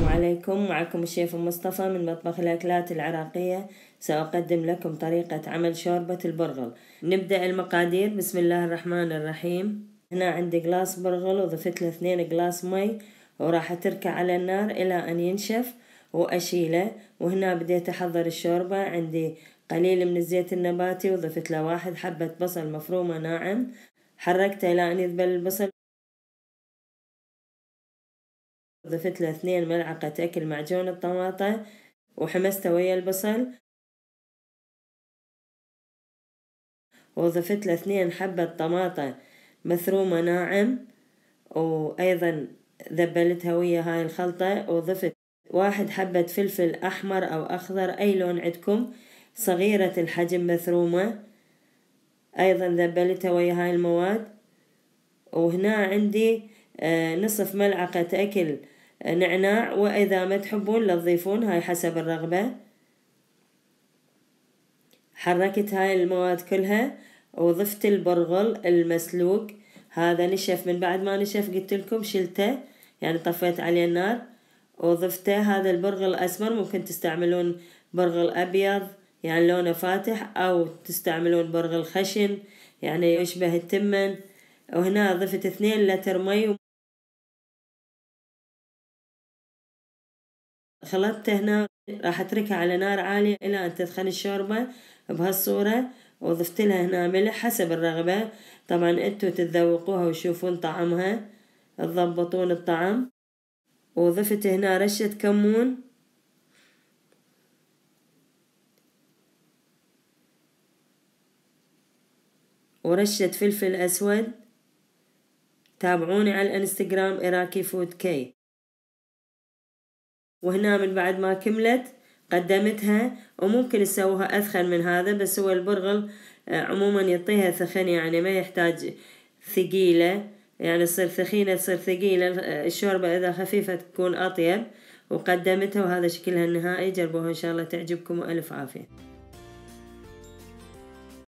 السلام عليكم معكم الشيف مصطفى من مطبخ الأكلات العراقية سأقدم لكم طريقة عمل شوربة البرغل نبدأ المقادير بسم الله الرحمن الرحيم هنا عندي قلاص برغل وضفت له اثنين قلاص مي وراح أتركه على النار إلى أن ينشف وأشيله وهنا بديت أحضر الشوربة عندي قليل من الزيت النباتي وضفت له واحد حبة بصل مفرومة ناعم حركته إلى أن يذبل البصل ضفت له اثنين ملعقة أكل معجون الطماطة وحمسته ويا البصل وضفت له اثنين حبة طماطة مثرومة ناعم وأيضا ذبلتها ويا هاي الخلطة وضفت واحد حبة فلفل أحمر أو أخضر أي لون عندكم صغيرة الحجم مثرومة أيضا ذبلتها ويا هاي المواد وهنا عندي آه، نصف ملعقة أكل نعناع وإذا ما تحبون لتضيفون هاي حسب الرغبة حركت هاي المواد كلها وضفت البرغل المسلوق هذا نشف من بعد ما نشف قلت لكم شلته يعني طفيت عليه النار وضفته هذا البرغل الأسمر ممكن تستعملون برغل أبيض يعني لونه فاتح أو تستعملون برغل خشن يعني يشبه التمن وهنا ضفت اثنين لتر مي خلطته هنا راح اتركها على نار عالية الى ان تدخل الشوربة بهالصورة وضفت لها هنا ملح حسب الرغبة طبعا انتو تتذوقوها وتشوفون طعمها تضبطون الطعم وضفت هنا رشة كمون ورشة فلفل أسود تابعوني على الانستغرام إراكي فود كي وهنا من بعد ما كملت قدمتها وممكن تسووها أثخن من هذا بس هو البرغل آه، عموما يعطيها ثخن يعني ما يحتاج ثقيلة يعني تصير ثخينة تصير ثقيلة آه، الشوربة إذا خفيفة تكون أطيب وقدمتها وهذا شكلها النهائي جربوها إن شاء الله تعجبكم وألف عافية